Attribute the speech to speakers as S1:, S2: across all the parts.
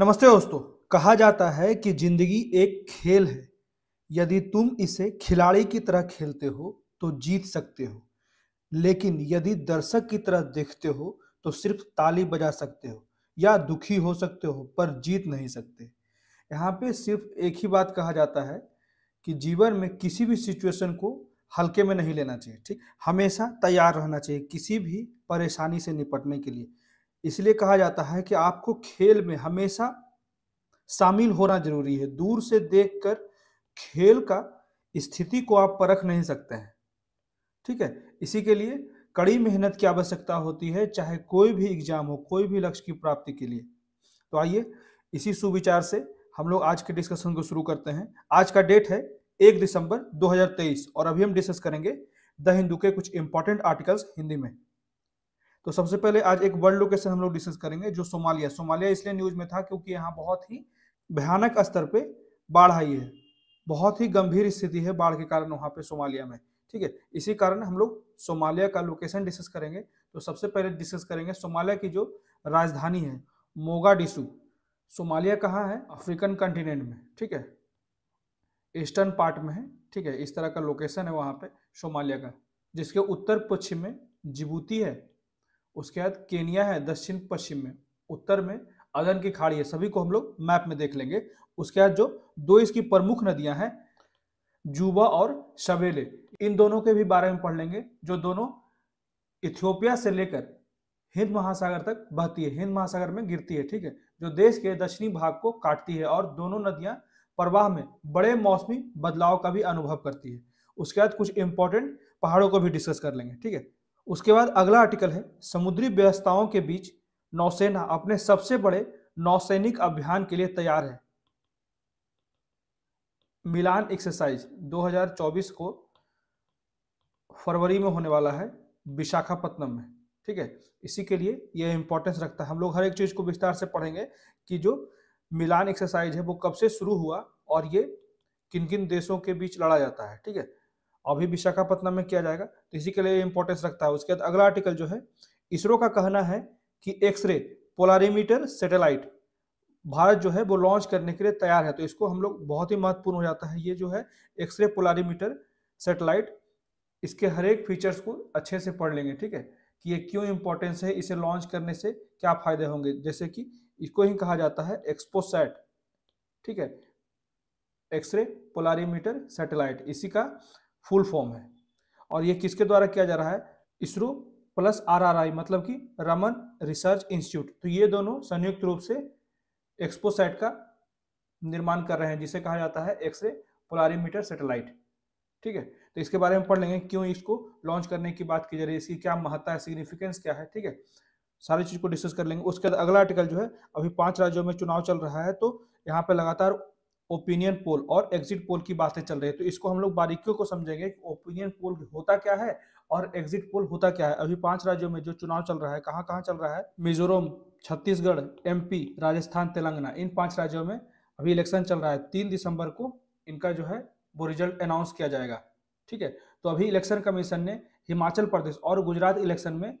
S1: नमस्ते दोस्तों कहा जाता है कि जिंदगी एक खेल है यदि तुम इसे खिलाड़ी की तरह खेलते हो तो जीत सकते हो लेकिन यदि दर्शक की तरह देखते हो तो सिर्फ ताली बजा सकते हो या दुखी हो सकते हो पर जीत नहीं सकते यहाँ पे सिर्फ एक ही बात कहा जाता है कि जीवन में किसी भी सिचुएशन को हल्के में नहीं लेना चाहिए ठीक हमेशा तैयार रहना चाहिए किसी भी परेशानी से निपटने के लिए इसलिए कहा जाता है कि आपको खेल में हमेशा शामिल होना जरूरी है दूर से देखकर खेल का स्थिति को आप परख नहीं सकते हैं ठीक है इसी के लिए कड़ी मेहनत की आवश्यकता होती है चाहे कोई भी एग्जाम हो कोई भी लक्ष्य की प्राप्ति के लिए तो आइए इसी सुविचार से हम लोग आज के डिस्कशन को शुरू करते हैं आज का डेट है एक दिसंबर 2023 और अभी हम डिस्कस करेंगे द हिंदू के कुछ इंपॉर्टेंट आर्टिकल्स हिंदी में तो सबसे पहले आज एक वर्ल्ड लोकेशन हम लोग डिस्कस करेंगे जो सोमालिया सोमालिया इसलिए न्यूज में था क्योंकि यहाँ बहुत ही भयानक स्तर पे बाढ़ आई है बहुत ही गंभीर स्थिति है बाढ़ के कारण वहाँ पे सोमालिया में ठीक है इसी कारण हम लोग सोमालिया का लोकेशन डिस्कस करेंगे तो सबसे पहले डिस्कस करेंगे सोमालिया की जो राजधानी है मोगा सोमालिया कहाँ है अफ्रीकन कंटिनेंट में ठीक है ईस्टर्न पार्ट में है ठीक है इस तरह का लोकेशन है वहाँ पे सोमालिया का जिसके उत्तर पश्चिम में जिबूती है उसके बाद केनिया है दक्षिण पश्चिम में उत्तर में अदन की खाड़ी है सभी को हम लोग मैप में देख लेंगे उसके बाद जो दो इसकी प्रमुख नदियां हैं जुबा और शबेले इन दोनों के भी बारे में पढ़ लेंगे जो दोनों इथियोपिया से लेकर हिंद महासागर तक बहती है हिंद महासागर में गिरती है ठीक है जो देश के दक्षिणी भाग को काटती है और दोनों नदियां प्रवाह में बड़े मौसमी बदलाव का भी अनुभव करती है उसके बाद कुछ इंपॉर्टेंट पहाड़ों को भी डिस्कस कर लेंगे ठीक है उसके बाद अगला आर्टिकल है समुद्री व्यवस्थाओं के बीच नौसेना अपने सबसे बड़े नौसैनिक अभियान के लिए तैयार है मिलान एक्सरसाइज 2024 को फरवरी में होने वाला है विशाखापट्टनम में ठीक है इसी के लिए यह इंपॉर्टेंस रखता है हम लोग हर एक चीज को विस्तार से पढ़ेंगे कि जो मिलान एक्सरसाइज है वो कब से शुरू हुआ और ये किन किन देशों के बीच लड़ा जाता है ठीक है अभी विशाखापट्टनम में किया जाएगा तो इसी के लिए इंपॉर्टेंस रखता है उसके बाद अगला आर्टिकल जो है इसरो का कहना है कि एक्सरे पोलारीमीटर सेटेलाइट भारत जो है वो लॉन्च करने के लिए तैयार है तो इसको हम लोग बहुत ही महत्वपूर्ण हो जाता है ये जो है एक्सरे पोलारीमीटर सेटेलाइट इसके हर एक फीचर्स को अच्छे से पढ़ लेंगे ठीक है कि ये क्यों इंपॉर्टेंस है इसे लॉन्च करने से क्या फायदे होंगे जैसे कि इसको ही कहा जाता है एक्सपोसैट ठीक है एक्सरे पोलारीमीटर सेटेलाइट इसी का फुल फॉर्म है और यह किसके द्वारा किया जा रहा है इसरो प्लस आरआरआई मतलब कि रमन रिसर्च इंस्टीट्यूट तो ये दोनों संयुक्त रूप से एक्सपोसाइट का निर्माण कर रहे हैं जिसे कहा जाता है एक्सरे पोलारीमीटर सैटेलाइट ठीक है तो इसके बारे में पढ़ लेंगे क्यों इसको लॉन्च करने की बात की जा रही है इसकी क्या महत्ता है सिग्निफिकेंस क्या है ठीक है सारी चीज को डिस्कस कर लेंगे उसके बाद अगला आर्टिकल जो है अभी पांच राज्यों में चुनाव चल रहा है तो यहाँ पे लगातार ओपिनियन पोल और एग्जिट पोल की बातें चल रही है तो इसको हम लोग बारीकियों को समझेंगे ओपिनियन पोल होता क्या है और एग्जिट पोल होता क्या है अभी पांच राज्यों में जो चुनाव चल रहा है कहाँ कहाँ चल रहा है मिजोरम छत्तीसगढ़ एमपी राजस्थान तेलंगाना इन पांच राज्यों में अभी इलेक्शन चल रहा है तीन दिसंबर को इनका जो है वो रिजल्ट अनाउंस किया जाएगा ठीक है तो अभी इलेक्शन कमीशन ने हिमाचल प्रदेश और गुजरात इलेक्शन में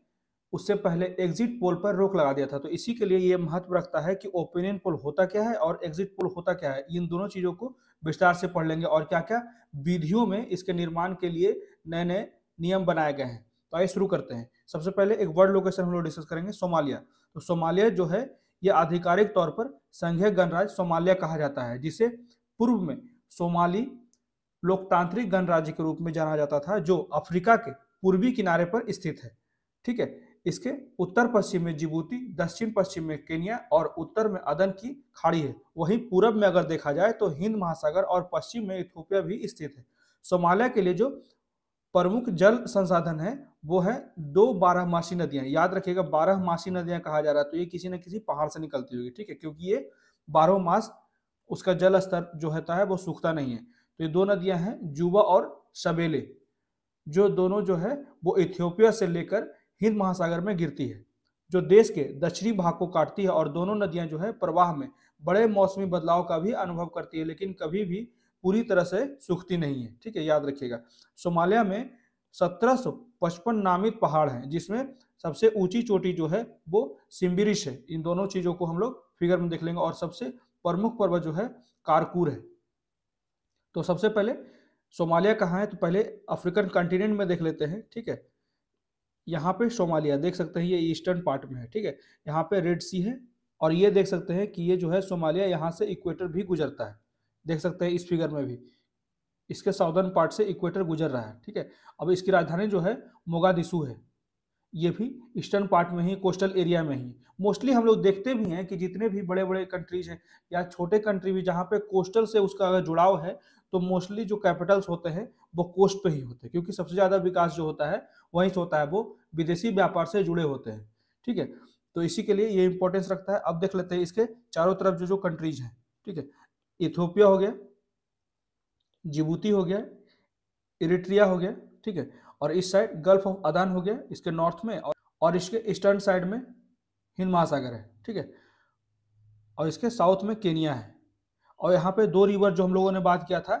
S1: उससे पहले एग्जिट पोल पर रोक लगा दिया था तो इसी के लिए ये महत्व रखता है कि ओपिनियन पोल होता क्या है और एग्जिट पोल होता क्या है इन दोनों चीज़ों को विस्तार से पढ़ लेंगे और क्या क्या विधियों में इसके निर्माण के लिए नए नए नियम बनाए गए हैं तो आइए शुरू करते हैं सबसे पहले एक वर्ड लोकेशन हम लोग डिस्कस करेंगे सोमालिया तो सोमालिया जो है ये आधिकारिक तौर पर संघीय गणराज्य सोमालिया कहा जाता है जिसे पूर्व में सोमाली लोकतांत्रिक गणराज्य के रूप में जाना जाता था जो अफ्रीका के पूर्वी किनारे पर स्थित है ठीक है इसके उत्तर पश्चिम में जिबूती दक्षिण पश्चिम में केनिया और उत्तर में अदन की खाड़ी है वहीं पूरब में अगर देखा जाए तो हिंद महासागर और पश्चिम में इथोपिया भी स्थित है सोमालिया के लिए जो प्रमुख जल संसाधन है वो है दो बारहमासी नदियां याद रखिएगा बारहमासी नदियां कहा जा रहा है तो ये किसी न किसी पहाड़ से निकलती होगी ठीक है क्योंकि ये बारह मास उसका जल स्तर जो होता है वो सूखता नहीं है तो ये दो नदियां हैं जुबा और सबेले जो दोनों जो है वो इथियोपिया से लेकर हिंद महासागर में गिरती है जो देश के दक्षिणी भाग को काटती है और दोनों नदियां जो है प्रवाह में बड़े मौसमी बदलाव का भी अनुभव करती है लेकिन कभी भी पूरी तरह से सूखती नहीं है ठीक है याद रखिएगा सोमालिया में सत्रह नामित पहाड़ हैं जिसमें सबसे ऊंची चोटी जो है वो सिम्बिरिश है इन दोनों चीजों को हम लोग फिगर में देख लेंगे और सबसे प्रमुख पर्वत जो है कारकूर है तो सबसे पहले सोमालिया कहाँ है तो पहले अफ्रीकन कॉन्टिनेंट में देख लेते हैं ठीक है यहाँ पे सोमालिया देख सकते हैं ये ईस्टर्न पार्ट में है ठीक है यहाँ पे रेड सी है और ये देख सकते हैं कि ये जो है सोमालिया यहाँ से इक्वेटर भी गुजरता है देख सकते हैं इस फिगर में भी इसके साउदर्न पार्ट से इक्वेटर गुजर रहा है ठीक है अब इसकी राजधानी जो है मोगादिसू है ये भी ईस्टर्न पार्ट में ही कोस्टल एरिया में ही मोस्टली हम लोग देखते भी हैं कि जितने भी बड़े बड़े कंट्रीज हैं या छोटे कंट्री भी जहाँ पे कोस्टल से उसका अगर जुड़ाव है तो मोस्टली जो कैपिटल्स होते हैं वो कोस्ट पे ही होते हैं क्योंकि सबसे ज़्यादा विकास जो होता है वहीं से होता है वो विदेशी व्यापार से जुड़े होते हैं ठीक है तो इसी के लिए ये इंपॉर्टेंस रखता है अब देख लेते हैं इसके चारों तरफ जो जो कंट्रीज हैं ठीक है इथोपिया हो गया जिबूती हो गया इरिट्रिया हो गया ठीक है और इस साइड गल्फ ऑफ अदान हो गया इसके नॉर्थ में और इसके ईस्टर्न साइड में हिंद महासागर है ठीक है और इसके साउथ में केनिया है और यहाँ पे दो रिवर जो हम लोगों ने बात किया था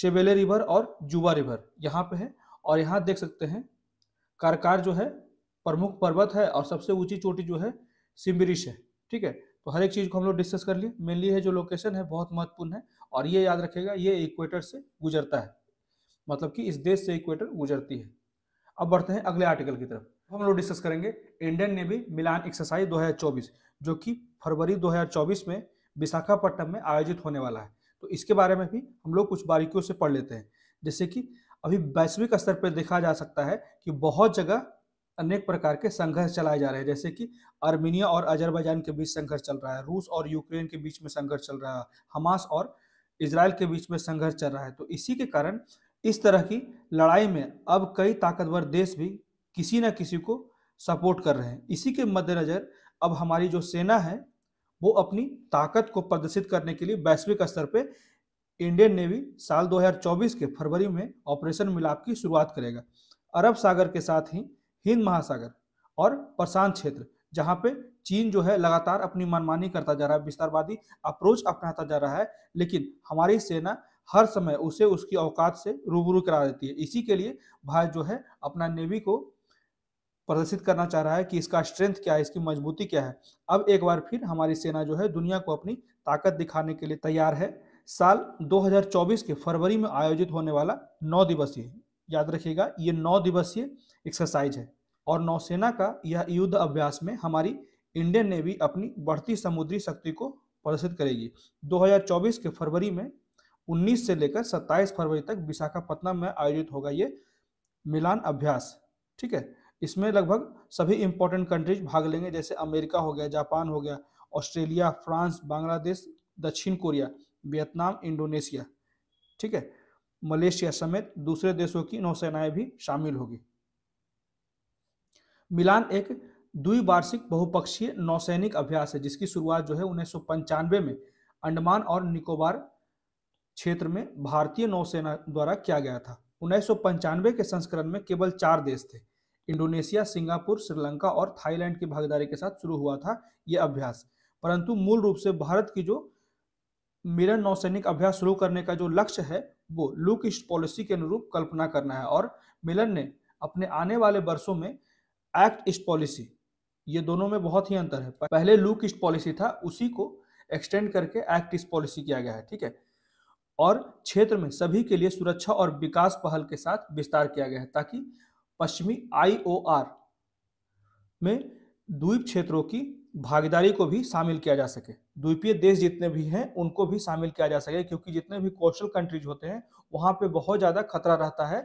S1: शेबेले रिवर और जुबा रिवर यहाँ पे है और यहाँ देख सकते हैं कारकार जो है प्रमुख पर्वत है और सबसे ऊंची चोटी जो है सिम्बरिश है ठीक है तो हर एक चीज़ को हम लोग डिस्कस कर लिए मेनली है जो लोकेशन है बहुत महत्वपूर्ण है और ये याद रखेगा ये इक्वेटर से गुजरता है मतलब कि इस देश से इक्वेटर गुजरती है अब बढ़ते हैं अगले आर्टिकल की तरफ हम लोग डिस्कस करेंगे इंडियन नेवी मिलान एक्सरसाइज 2024 जो कि फरवरी 2024 में विशाखापट्टनम में आयोजित होने वाला है तो इसके बारे में भी हम लोग कुछ बारीकियों से पढ़ लेते हैं जैसे कि अभी वैश्विक स्तर पर देखा जा सकता है कि बहुत जगह अनेक प्रकार के संघर्ष चलाए जा रहे हैं जैसे कि आर्मेनिया और अजरबैजान के बीच संघर्ष चल रहा है रूस और यूक्रेन के बीच में संघर्ष चल रहा है हमास और इसराइल के बीच में संघर्ष चल रहा है तो इसी के कारण इस तरह की लड़ाई में अब कई ताकतवर देश भी किसी न किसी को सपोर्ट कर रहे हैं इसी के मद्देनज़र अब हमारी जो सेना है वो अपनी ताकत को प्रदर्शित करने के लिए वैश्विक स्तर पर इंडियन नेवी साल 2024 के फरवरी में ऑपरेशन मिलाप की शुरुआत करेगा अरब सागर के साथ ही हिंद महासागर और प्रशांत क्षेत्र जहां पे चीन जो है लगातार अपनी मनमानी करता जा रहा है विस्तारवादी अप्रोच अपनाता जा रहा है लेकिन हमारी सेना हर समय उसे उसकी औकात से रूबरू करा देती है इसी के लिए भारत जो है अपना नेवी को प्रदर्शित करना चाह रहा है कि इसका स्ट्रेंथ क्या है इसकी मजबूती क्या है अब एक बार फिर हमारी सेना जो है दुनिया को अपनी ताकत दिखाने के लिए तैयार है साल 2024 के फरवरी में आयोजित होने वाला नौ दिवसीय याद रखिएगा ये नौ दिवसीय एक्सरसाइज है और नौसेना का यह युद्ध अभ्यास में हमारी इंडियन नेवी अपनी बढ़ती समुद्री शक्ति को प्रदर्शित करेगी 2024 के फरवरी में 19 से लेकर 27 फरवरी तक विशाखापट्टनम में आयोजित होगा ये मिलान अभ्यास ठीक है इसमें लगभग सभी इंपॉर्टेंट कंट्रीज भाग लेंगे जैसे अमेरिका हो गया जापान हो गया ऑस्ट्रेलिया फ्रांस बांग्लादेश दक्षिण कोरिया वियतनाम इंडोनेशिया ठीक है मलेशिया समेत दूसरे देशों की नौसेनाएं भी शामिल होगी मिलान एक द्विवार्षिक बहुपक्षीय नौसैनिक अभ्यास है जिसकी शुरुआत जो है उन्नीस में अंडमान और निकोबार क्षेत्र में भारतीय नौसेना द्वारा किया गया था उन्नीस के संस्करण में केवल चार देश थे इंडोनेशिया सिंगापुर श्रीलंका और थाईलैंड की भागीदारी के साथ शुरू हुआ था यह अभ्यास परंतु मूल रूप से भारत की जो मिलन नौसैनिक अभ्यास शुरू करने का जो लक्ष्य है वो लुक ईस्ट पॉलिसी के अनुरूप कल्पना करना है और मिलन ने अपने आने वाले वर्षों में एक्ट ईस्ट पॉलिसी ये दोनों में बहुत ही अंतर है पहले लुक ईस्ट पॉलिसी था उसी को एक्सटेंड करके एक्ट ईस्ट पॉलिसी किया गया है ठीक है और क्षेत्र में सभी के लिए सुरक्षा और विकास पहल के साथ विस्तार किया गया है ताकि पश्चिमी आईओआर में द्वीप क्षेत्रों की भागीदारी को भी शामिल किया जा सके द्वीपीय देश जितने भी हैं उनको भी शामिल किया जा सके क्योंकि जितने भी कोस्टल कंट्रीज होते हैं वहाँ पे बहुत ज़्यादा खतरा रहता है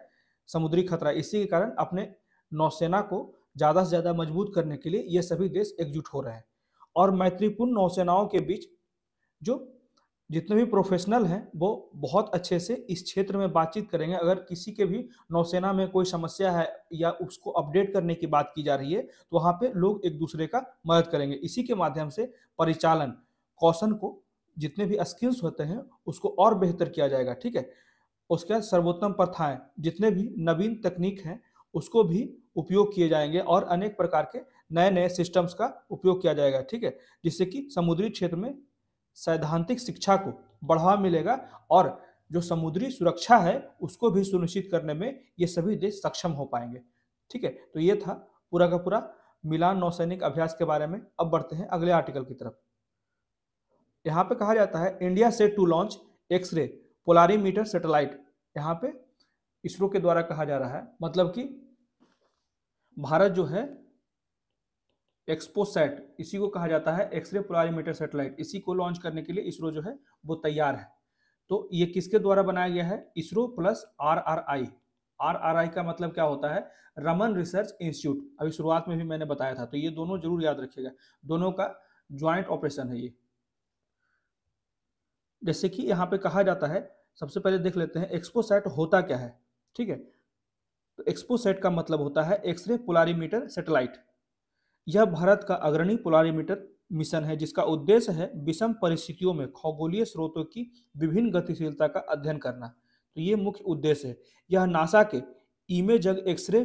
S1: समुद्री खतरा इसी के कारण अपने नौसेना को ज़्यादा से ज़्यादा मजबूत करने के लिए ये सभी देश एकजुट हो रहे हैं और मैत्रीपूर्ण नौसेनाओं के बीच जो जितने भी प्रोफेशनल हैं वो बहुत अच्छे से इस क्षेत्र में बातचीत करेंगे अगर किसी के भी नौसेना में कोई समस्या है या उसको अपडेट करने की बात की जा रही है तो वहाँ पे लोग एक दूसरे का मदद करेंगे इसी के माध्यम से परिचालन कौशन को जितने भी स्किल्स होते हैं उसको और बेहतर किया जाएगा ठीक है उसके सर्वोत्तम प्रथाएं जितने भी नवीन तकनीक हैं उसको भी उपयोग किए जाएंगे और अनेक प्रकार के नए नए सिस्टम्स का उपयोग किया जाएगा ठीक है जिससे कि समुद्री क्षेत्र में सैद्धांतिक शिक्षा को बढ़ावा मिलेगा और जो समुद्री सुरक्षा है उसको भी सुनिश्चित करने में ये सभी देश सक्षम हो पाएंगे ठीक है तो ये था पूरा का पूरा मिलान नौसैनिक अभ्यास के बारे में अब बढ़ते हैं अगले आर्टिकल की तरफ यहाँ पे कहा जाता है इंडिया से to launch xray polarimeter satellite यहाँ पे इसरो के द्वारा कहा जा रहा है मतलब कि भारत जो है एक्सपोसेट इसी को कहा जाता है एक्सरे पोलारीमीटर सेटेलाइट इसी को लॉन्च करने के लिए इसरो जो है वो तैयार है तो ये किसके द्वारा बनाया गया है ISRO plus R R I R R I का मतलब क्या होता है रमन रिसर्च इंस्टीट्यूट अभी शुरुआत में भी मैंने बताया था तो ये दोनों जरूर याद रखिएगा दोनों का ज्वाइंट ऑपरेशन है ये जैसे कि यहाँ पे कहा जाता है सबसे पहले देख लेते हैं एक्सपोसेट होता क्या है ठीक है तो एक्सपोसेट का मतलब होता है एक्सरे पोलारीमीटर सेटेलाइट यह भारत का अग्रणी पोलारीमीटर मिशन है जिसका उद्देश्य है विषम परिस्थितियों में खगोलीय स्रोतों की विभिन्न गतिशीलता का अध्ययन करना तो ये मुख्य उद्देश्य है यह नासा के इमेजग एक्सरे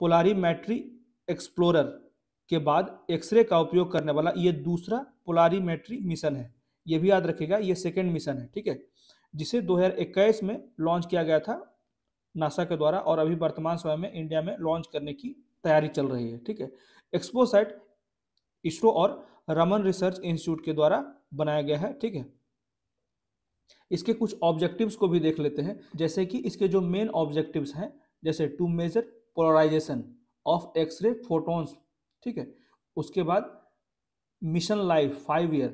S1: पोलारीमेट्री एक्सप्लोरर के बाद एक्सरे का उपयोग करने वाला ये दूसरा पोलारीमेट्री मिशन है ये भी याद रखेगा ये सेकेंड मिशन है ठीक है जिसे 2021 में लॉन्च किया गया था नासा के द्वारा और अभी वर्तमान समय में इंडिया में लॉन्च करने की तैयारी चल रही है ठीक है एक्सपो साइट इसरो और रमन रिसर्च इंस्टीट्यूट के द्वारा बनाया गया है ठीक है इसके कुछ ऑब्जेक्टिव्स को भी देख लेते हैं जैसे कि इसके जो मेन ऑब्जेक्टिव्स हैं जैसे to measure polarisation of xray photons ठीक है उसके बाद मिशन लाइफ फाइव ईयर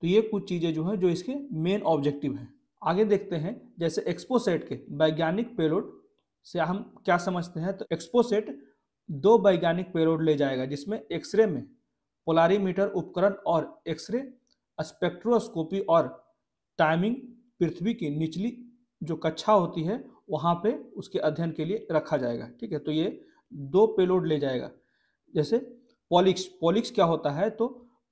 S1: तो ये कुछ चीज़ें जो हैं जो इसके मेन ऑब्जेक्टिव हैं आगे देखते हैं जैसे एक्सपोसेट के वैज्ञानिक पेलोड से हम क्या समझते हैं तो एक्सपोसेट दो वैज्ञानिक पेलोड ले जाएगा जिसमें एक्सरे में पोलारीमीटर उपकरण और एक्सरे स्पेक्ट्रोस्कोपी और टाइमिंग पृथ्वी की निचली जो कक्षा होती है वहाँ पे उसके अध्ययन के लिए रखा जाएगा ठीक है तो ये दो पेलोड ले जाएगा जैसे पॉलिक्स पॉलिक्स क्या होता है तो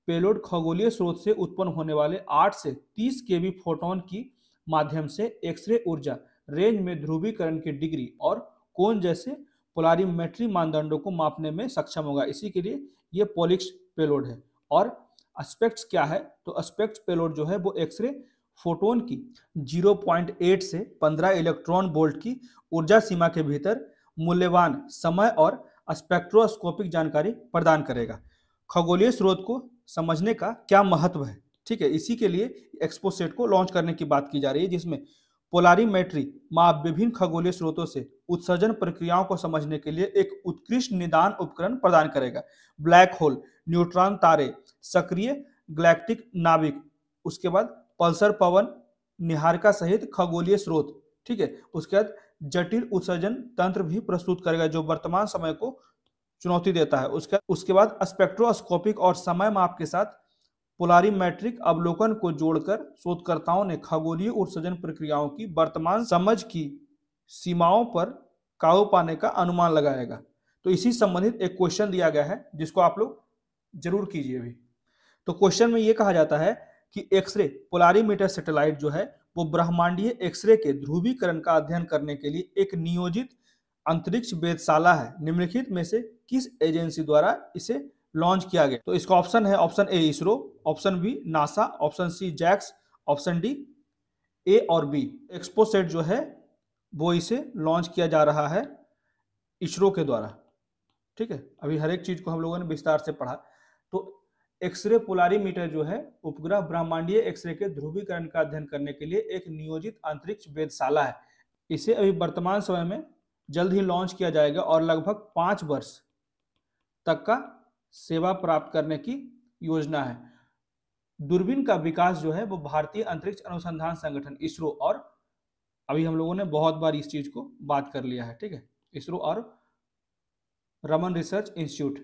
S1: पेलोड खगोलीय स्रोत से उत्पन्न होने वाले 8 से 30 के बी फोटोन की माध्यम से एक्सरे ऊर्जा रेंज में ध्रुवीकरण की डिग्री और कौन जैसे पोलारीमेट्री मानदंडों को मापने में सक्षम होगा इसी के लिए ये पोलिक्स पेलोड है और अस्पेक्ट्स क्या है तो अस्पेक्ट पेलोड जो है वो एक्सरे फोटोन की 0.8 से 15 इलेक्ट्रॉन बोल्ट की ऊर्जा सीमा के भीतर मूल्यवान समय और स्पेक्ट्रोस्कोपिक जानकारी प्रदान करेगा खगोलीय स्रोत को समझने का क्या महत्व है ठीक है इसी के लिए एक्सपोसेट को लॉन्च करने की बात की जा रही है जिसमें पोलारीमेट्री माप विभिन्न खगोलीय स्रोतों से उत्सर्जन प्रक्रियाओं को समझने के लिए एक उत्कृष्ट निदान उपकरण प्रदान करेगा ब्लैक होल न्यूट्रॉन तारे सक्रिय ग्लैक्टिक नाभिक उसके बाद पल्सर पवन निहारिका सहित खगोलीय स्रोत ठीक है उसके बाद जटिल उत्सर्जन तंत्र भी प्रस्तुत करेगा जो वर्तमान समय को चुनौती देता है उसके उसके बाद स्पेक्ट्रोस्कोपिक और समय माप के साथ पोलारीमेट्रिक अवलोकन को जोड़कर शोधकर्ताओं ने खगोलीय उत्सर्जन प्रक्रियाओं की वर्तमान समझ की सीमाओं पर काबू पाने का अनुमान लगाएगा तो इसी संबंधित एक क्वेश्चन दिया गया है जिसको आप लोग जरूर कीजिए अभी तो क्वेश्चन में यह कहा जाता है कि एक्सरे पोलारीमीटर सैटेलाइट जो है वो ब्रह्मांडीय एक्सरे के ध्रुवीकरण का अध्ययन करने के लिए एक नियोजित अंतरिक्ष वेदशाला है निम्नलिखित में से किस एजेंसी द्वारा इसे लॉन्च किया गया तो इसका ऑप्शन है option A ISRO option B NASA option C JAXA option D A और बी एक्सपो सेट जो है वो इसे लॉन्च किया जा रहा है इसरो के द्वारा ठीक है अभी हर एक चीज को हम लोगों ने विस्तार से पढ़ा तो एक्सरे पोलारीमीटर जो है उपग्रह ब्रह्मांडीय एक्सरे के ध्रुवीकरण का अध्ययन करने के लिए एक नियोजित अंतरिक्ष वेदशाला है इसे अभी वर्तमान समय में जल्द ही लॉन्च किया जाएगा और लगभग पांच वर्ष तक का सेवा प्राप्त करने की योजना है दूरबीन का विकास जो है वो भारतीय अंतरिक्ष अनुसंधान संगठन इसरो और अभी हम लोगों ने बहुत बार इस चीज को बात कर लिया है ठीक है इसरो और रमन रिसर्च इंस्टीट्यूट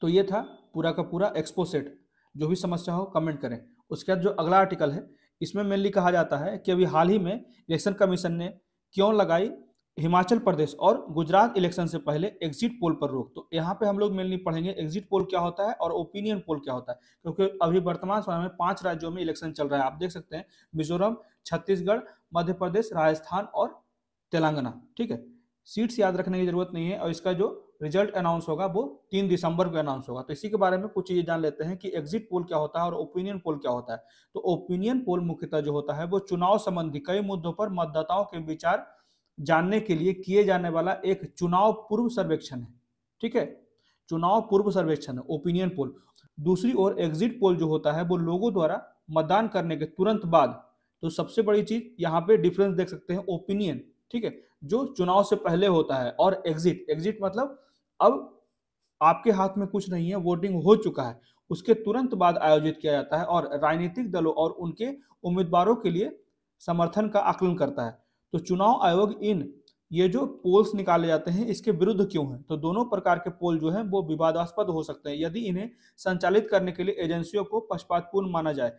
S1: तो ये था पूरा का पूरा एक्सपोसेट जो भी समस्या हो कमेंट करें उसके बाद जो अगला आर्टिकल है इसमें मेनली कहा जाता है कि अभी हाल ही में इलेक्शन कमीशन ने क्यों लगाई हिमाचल प्रदेश और गुजरात इलेक्शन से पहले एग्जिट पोल पर रोक तो यहाँ पे हम लोग मेनली पढ़ेंगे एग्जिट पोल क्या होता है और ओपिनियन पोल क्या होता है क्योंकि अभी वर्तमान समय में पांच राज्यों में इलेक्शन चल रहा है आप देख सकते हैं मिजोरम छत्तीसगढ़ मध्य प्रदेश राजस्थान और तेलंगाना ठीक है सीट्स याद रखने की जरूरत नहीं है और इसका जो रिजल्ट अनाउंस होगा वो तीन दिसंबर को अनाउंस होगा तो इसी के बारे में कुछ चीजें जान लेते हैं कि एग्जिट पोल क्या होता है और ओपिनियन पोल क्या होता है तो ओपिनियन पोल मुख्यतः जो होता है वो चुनाव संबंधी कई मुद्दों पर मतदाताओं के विचार जानने के लिए किए जाने वाला एक चुनाव पूर्व सर्वेक्षण है ठीक है चुनाव पूर्व सर्वेक्षण है ओपिनियन पोल दूसरी ओर एग्जिट पोल जो होता है वो लोगों द्वारा मतदान करने के तुरंत बाद तो सबसे बड़ी चीज यहाँ पे डिफरेंस देख सकते हैं ओपिनियन ठीक है जो चुनाव से पहले होता है और एग्जिट एग्जिट मतलब अब आपके हाथ में कुछ नहीं है वोटिंग हो चुका है उसके तुरंत बाद आयोजित किया जाता है और राजनीतिक दलों और उनके उम्मीदवारों के लिए समर्थन का आकलन करता है तो चुनाव आयोग इन ये जो पोल्स निकाले जाते हैं इसके विरुद्ध क्यों है तो दोनों प्रकार के पोल जो है वो विवादास्पद हो सकते हैं यदि इन्हें संचालित करने के लिए एजेंसियों को पक्षपातपूर्ण माना जाए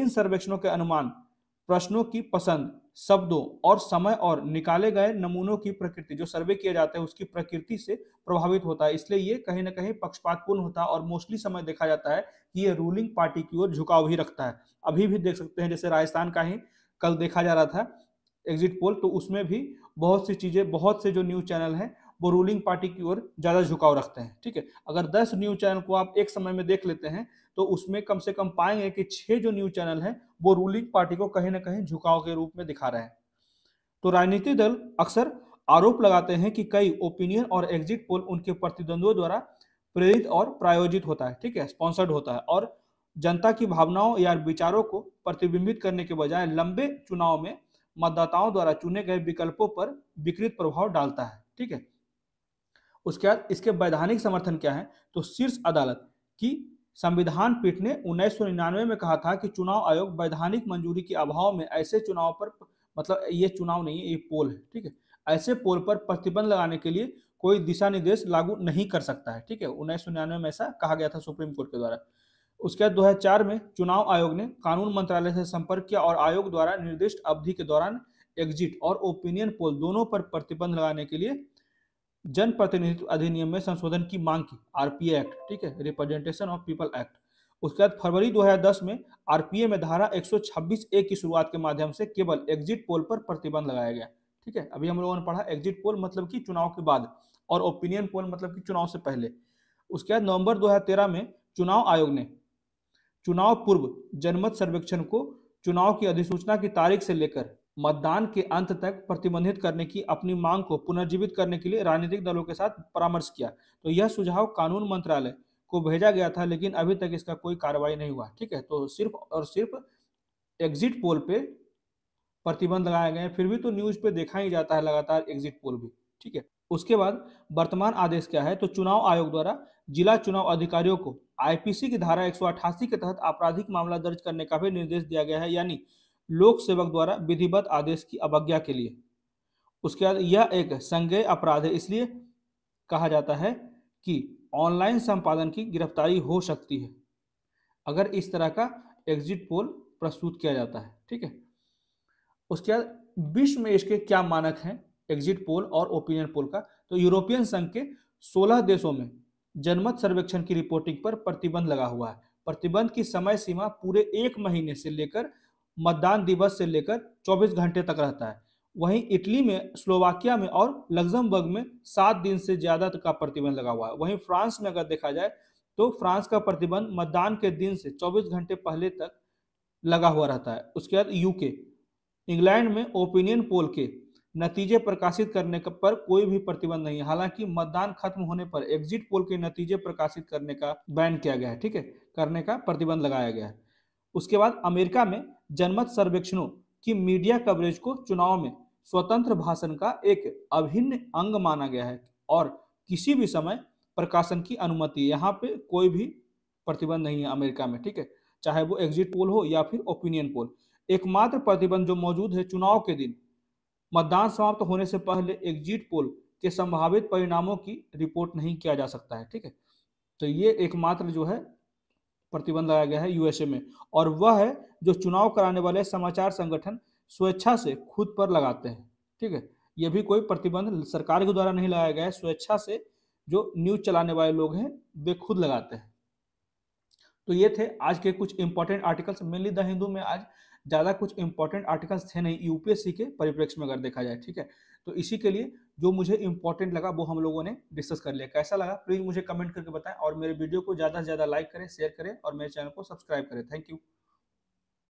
S1: इन सर्वेक्षणों के अनुमान प्रश्नों की पसंद शब्दों और समय और निकाले गए नमूनों की प्रकृति जो सर्वे किया जाता है उसकी प्रकृति से प्रभावित होता है इसलिए ये कहीं ना कहीं पक्षपातपूर्ण होता है और मोस्टली समय देखा जाता है कि ये रूलिंग पार्टी की ओर झुकाव ही रखता है अभी भी देख सकते हैं जैसे राजस्थान का ही कल देखा जा रहा था एग्जिट पोल तो उसमें भी बहुत सी चीज़ें बहुत से जो न्यूज़ चैनल हैं वो रूलिंग पार्टी की ओर ज़्यादा झुकाव रखते हैं ठीक है अगर दस न्यूज़ चैनल को आप एक समय में देख लेते हैं तो उसमें कम से कम पाएंगे कि छः जो न्यूज़ चैनल हैं वो रूलिंग पार्टी को कहीं ना कहीं झुकाव के रूप में दिखा रहे हैं तो राजनीतिक दल अक्सर आरोप लगाते हैं कि कई ओपिनियन और एग्जिट पोल उनके प्रतिद्वंदियों द्वारा प्रेरित और प्रायोजित होता है ठीक है स्पॉन्सर्ड होता है और जनता की भावनाओं या विचारों को प्रतिबिंबित करने के बजाय लंबे चुनाव में मतदाताओं द्वारा चुने गए विकल्पों पर विकृत प्रभाव डालता है ठीक है उसके बाद इसके वैधानिक समर्थन क्या है तो शीर्ष अदालत की संविधान पीठ ने उन्नीस में कहा था कि चुनाव आयोग वैधानिक मंजूरी के अभाव में ऐसे चुनाव पर मतलब ये चुनाव नहीं है ये पोल है ठीक है ऐसे पोल पर प्रतिबंध लगाने के लिए कोई दिशा निर्देश लागू नहीं कर सकता है ठीक है उन्नीस में ऐसा कहा गया था सुप्रीम कोर्ट के द्वारा उसके बाद चार में चुनाव आयोग ने कानून मंत्रालय से संपर्क किया और आयोग द्वारा निर्दिष्ट अवधि के दौरान एग्जिट और ओपिनियन पोल दोनों पर प्रतिबंध लगाने के लिए जनप्रतिनिधित्व अधिनियम में संशोधन की मांग की आरपीए एक्ट ठीक है रिप्रेजेंटेशन ऑफ पीपल एक्ट उसके बाद फरवरी 2010 में आरपीए में धारा 126 ए की शुरुआत के माध्यम से केवल एग्जिट पोल पर प्रतिबंध लगाया गया ठीक है अभी हम लोगों ने पढ़ा एग्जिट पोल मतलब कि चुनाव के बाद और ओपिनियन पोल मतलब कि चुनाव से पहले उसके बाद नवंबर दो में चुनाव आयोग ने चुनाव पूर्व जनमत सर्वेक्षण को चुनाव की अधिसूचना की तारीख से लेकर मतदान के अंत तक प्रतिबंधित करने की अपनी मांग को पुनर्जीवित करने के लिए राजनीतिक दलों के साथ परामर्श किया तो यह सुझाव कानून मंत्रालय को भेजा गया था लेकिन अभी तक इसका कोई कार्रवाई नहीं हुआ ठीक है तो सिर्फ और सिर्फ एग्जिट पोल पे प्रतिबंध लगाए गए फिर भी तो न्यूज पे देखा ही जाता है लगातार एग्जिट पोल भी ठीक है उसके बाद वर्तमान आदेश क्या है तो चुनाव आयोग द्वारा जिला चुनाव अधिकारियों को आईपीसी की धारा एक के तहत आपराधिक मामला दर्ज करने का भी निर्देश दिया गया है यानी लोक सेवक द्वारा विधिवत आदेश की अवज्ञा के लिए उसके बाद यह एक संज्ञ अपराध है इसलिए कहा जाता है कि ऑनलाइन संपादन की गिरफ्तारी हो सकती है अगर इस तरह का एग्जिट पोल प्रस्तुत किया जाता है ठीक है उसके बाद विश्व में इसके क्या मानक हैं एग्जिट पोल और ओपिनियन पोल का तो यूरोपियन संघ के 16 देशों में जनमत सर्वेक्षण की रिपोर्टिंग पर प्रतिबंध लगा हुआ है प्रतिबंध की समय सीमा पूरे एक महीने से लेकर मतदान दिवस से लेकर 24 घंटे तक रहता है वहीं इटली में स्लोवाकिया में और लग्जमबर्ग में सात दिन से ज़्यादा का प्रतिबंध लगा हुआ है वहीं फ्रांस में अगर देखा जाए तो फ्रांस का प्रतिबंध मतदान के दिन से 24 घंटे पहले तक लगा हुआ रहता है उसके बाद यूके इंग्लैंड में ओपिनियन पोल के नतीजे प्रकाशित करने पर कोई भी प्रतिबंध नहीं हालांकि मतदान खत्म होने पर एग्जिट पोल के नतीजे प्रकाशित करने का बैन किया गया है ठीक है करने का प्रतिबंध लगाया गया है उसके बाद अमेरिका में जनमत सर्वेक्षणों की मीडिया कवरेज को चुनाव में स्वतंत्र भाषण का एक अभिन्न अंग माना गया है और किसी भी समय प्रकाशन की अनुमति यहाँ पे कोई भी प्रतिबंध नहीं है अमेरिका में ठीक है चाहे वो एग्जिट पोल हो या फिर ओपिनियन पोल एकमात्र प्रतिबंध जो मौजूद है चुनाव के दिन मतदान समाप्त होने से पहले एग्जिट पोल के संभावित परिणामों की रिपोर्ट नहीं किया जा सकता है ठीक है तो ये एकमात्र जो है प्रतिबंध लगाया गया है यूएसए में और वह है जो चुनाव कराने वाले समाचार संगठन स्वेच्छा से खुद पर लगाते हैं ठीक है यह भी कोई प्रतिबंध सरकार के द्वारा नहीं लगाया गया है स्वेच्छा से जो न्यूज चलाने वाले लोग हैं वे खुद लगाते हैं तो ये थे आज के कुछ important articles mainly the Hindu में आज ज़्यादा कुछ इंपॉर्टेंट आर्टिकल्स थे नहीं यूपीएससी के परिप्रेक्ष्य में अगर देखा जाए ठीक है तो इसी के लिए जो मुझे इंपॉर्टेंट लगा वो हम लोगों ने डिस्कस कर लिया कैसा लगा प्लीज़ मुझे कमेंट करके बताएं और मेरे वीडियो को ज़्यादा से ज़्यादा लाइक करें शेयर करें और मेरे चैनल को सब्सक्राइब करें थैंक यू